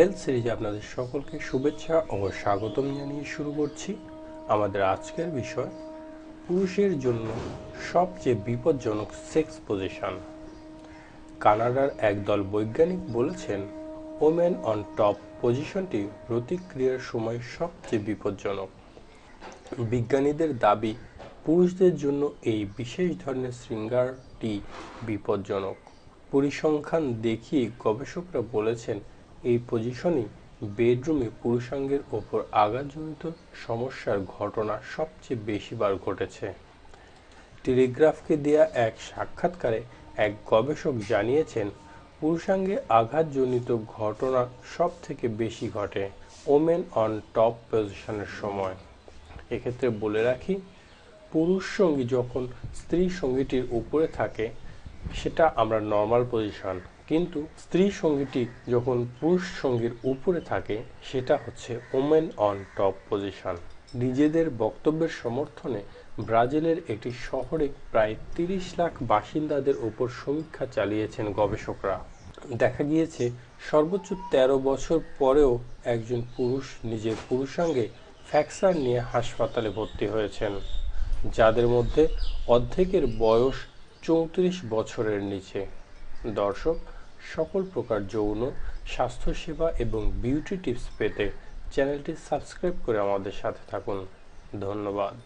health সিরিজে আপনাদের সকলকে শুভেচ্ছা ও স্বাগতম জানিয়ে শুরু করছি আমাদের আজকের বিষয় পুরুষের জন্য সবচেয়ে বিপজ্জনক সেক্স পজিশন কানাডার একদল বৈজ্ঞানিক বলেছেন ওমেন অন টপ পজিশনটি প্রতিক্রিয়ার সময় সবচেয়ে বিপজ্জনক বিজ্ঞানীদের দাবি পুরুষদের জন্য এই বিশেষ ধরনের শৃঙ্গারটি বিপজ্জনক পরিসংখ্যান দেখিয়ে গবেষকরা বলেছেন এই পজিশনই বেডরুমে পুরুষাঙ্গের ওপর আঘাতজনিত সমস্যার ঘটনা সবচেয়ে বেশিবার ঘটেছে টেলিগ্রাফকে দেয়া এক সাক্ষাৎকারে এক গবেষক জানিয়েছেন পুরুষাঙ্গে আঘাতজনিত ঘটনা সব থেকে বেশি ঘটে ওমেন অন টপ পজিশনের সময় এক্ষেত্রে বলে রাখি পুরুষ সঙ্গী যখন স্ত্রী সঙ্গীটির উপরে থাকে সেটা আমরা নর্মাল পজিশন কিন্তু স্ত্রী সঙ্গীটি যখন পুরুষ সঙ্গীর উপরে থাকে সেটা হচ্ছে ওমেন অন টপ পজিশন নিজেদের বক্তব্যের সমর্থনে ব্রাজিলের একটি শহরে প্রায় তিরিশ লাখ বাসিন্দাদের ওপর সমীক্ষা চালিয়েছেন গবেষকরা দেখা গিয়েছে সর্বোচ্চ ১৩ বছর পরেও একজন পুরুষ নিজের পুরুষাঙ্গে ফ্যাক্সার নিয়ে হাসপাতালে ভর্তি হয়েছেন যাদের মধ্যে অর্ধেকের বয়স চৌত্রিশ বছরের নিচে দর্শক সকল প্রকার যৌন স্বাস্থ্যসেবা এবং বিউটি টিপস পেতে চ্যানেলটি সাবস্ক্রাইব করে আমাদের সাথে থাকুন ধন্যবাদ